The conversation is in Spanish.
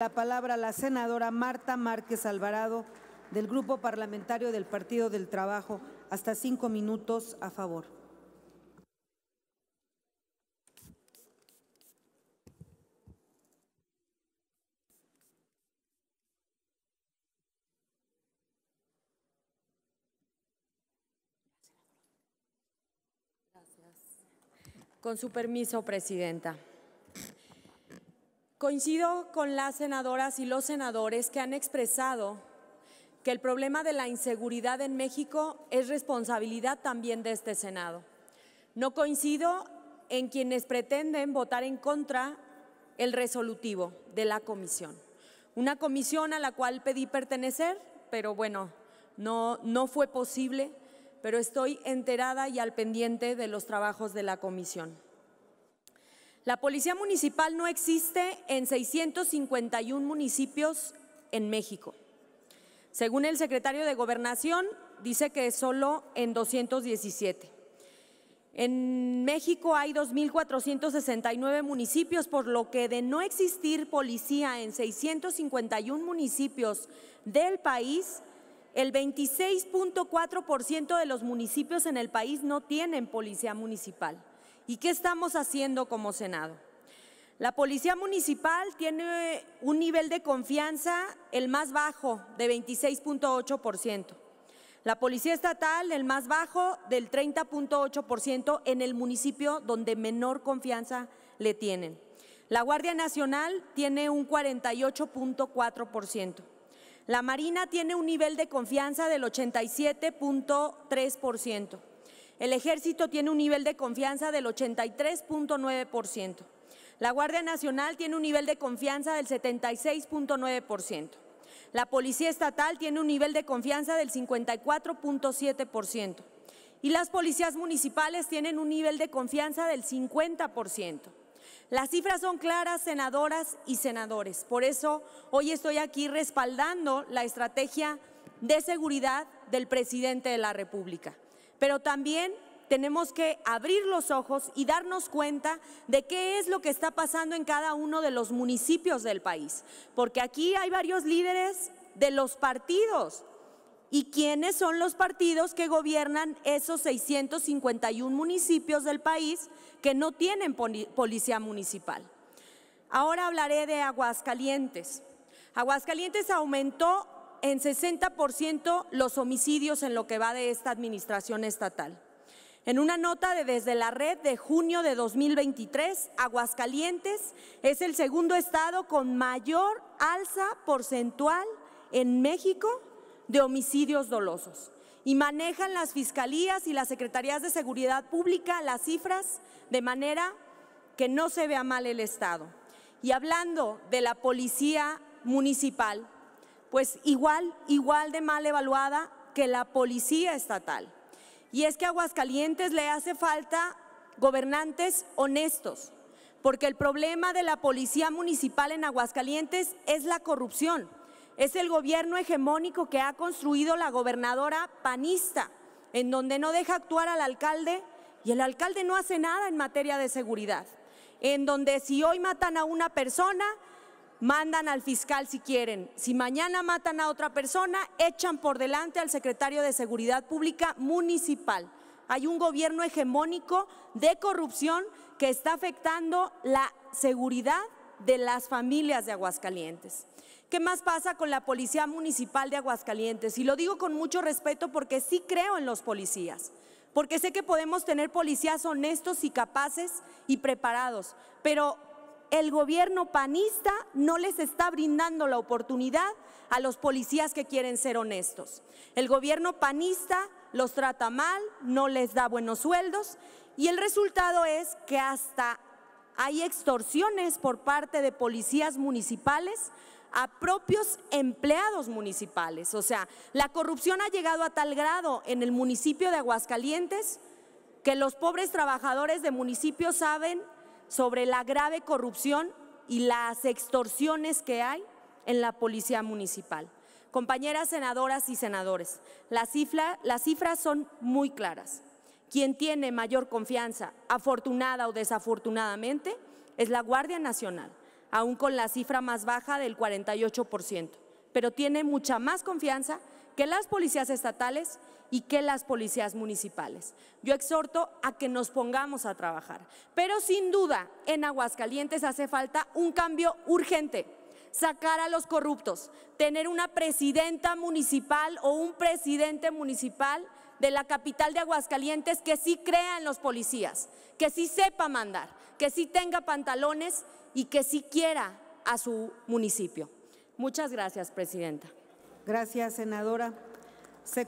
La palabra a la senadora Marta Márquez Alvarado del Grupo Parlamentario del Partido del Trabajo. Hasta cinco minutos a favor. Gracias. Con su permiso, Presidenta. Coincido con las senadoras y los senadores que han expresado que el problema de la inseguridad en México es responsabilidad también de este Senado. No coincido en quienes pretenden votar en contra el resolutivo de la comisión. Una comisión a la cual pedí pertenecer, pero bueno, no, no fue posible, pero estoy enterada y al pendiente de los trabajos de la comisión. La policía municipal no existe en 651 municipios en México. Según el secretario de Gobernación, dice que solo en 217. En México hay 2.469 municipios, por lo que de no existir policía en 651 municipios del país, el 26.4% de los municipios en el país no tienen policía municipal. ¿Y qué estamos haciendo como Senado? La Policía Municipal tiene un nivel de confianza el más bajo, de 26.8%. La Policía Estatal, el más bajo, del 30.8% en el municipio donde menor confianza le tienen. La Guardia Nacional tiene un 48.4%. La Marina tiene un nivel de confianza del 87.3%. El Ejército tiene un nivel de confianza del 83.9%. La Guardia Nacional tiene un nivel de confianza del 76.9%. La Policía Estatal tiene un nivel de confianza del 54.7%. Y las policías municipales tienen un nivel de confianza del 50%. Las cifras son claras, senadoras y senadores. Por eso hoy estoy aquí respaldando la estrategia de seguridad del presidente de la República pero también tenemos que abrir los ojos y darnos cuenta de qué es lo que está pasando en cada uno de los municipios del país, porque aquí hay varios líderes de los partidos. ¿Y quiénes son los partidos que gobiernan esos 651 municipios del país que no tienen policía municipal? Ahora hablaré de Aguascalientes. Aguascalientes aumentó en 60% los homicidios en lo que va de esta administración estatal. En una nota de desde la red de junio de 2023, Aguascalientes es el segundo estado con mayor alza porcentual en México de homicidios dolosos. Y manejan las fiscalías y las secretarías de seguridad pública las cifras de manera que no se vea mal el Estado. Y hablando de la policía municipal, pues igual, igual de mal evaluada que la policía estatal. Y es que a Aguascalientes le hace falta gobernantes honestos, porque el problema de la policía municipal en Aguascalientes es la corrupción. Es el gobierno hegemónico que ha construido la gobernadora panista, en donde no deja actuar al alcalde y el alcalde no hace nada en materia de seguridad. En donde si hoy matan a una persona, mandan al fiscal si quieren. Si mañana matan a otra persona, echan por delante al secretario de Seguridad Pública Municipal. Hay un gobierno hegemónico de corrupción que está afectando la seguridad de las familias de Aguascalientes. ¿Qué más pasa con la Policía Municipal de Aguascalientes? Y lo digo con mucho respeto porque sí creo en los policías porque sé que podemos tener policías honestos y capaces y preparados, pero el gobierno panista no les está brindando la oportunidad a los policías que quieren ser honestos. El gobierno panista los trata mal, no les da buenos sueldos y el resultado es que hasta hay extorsiones por parte de policías municipales a propios empleados municipales. O sea, la corrupción ha llegado a tal grado en el municipio de Aguascalientes que los pobres trabajadores de municipio saben sobre la grave corrupción y las extorsiones que hay en la Policía Municipal. Compañeras senadoras y senadores, las, cifra, cifras son muy claras. Quien tiene mayor confianza, afortunada o desafortunadamente, es la Guardia Nacional, aún con la cifra más baja del 48%, pero tiene mucha más confianza que las policías estatales y que las policías municipales. Yo exhorto a que nos pongamos a trabajar, pero sin duda en Aguascalientes hace falta un cambio urgente, sacar a los corruptos, tener una presidenta municipal o un presidente municipal de la capital de Aguascalientes que sí crea en los policías, que sí sepa mandar, que sí tenga pantalones y que sí quiera a su municipio. Muchas gracias, Presidenta. Gracias, senadora.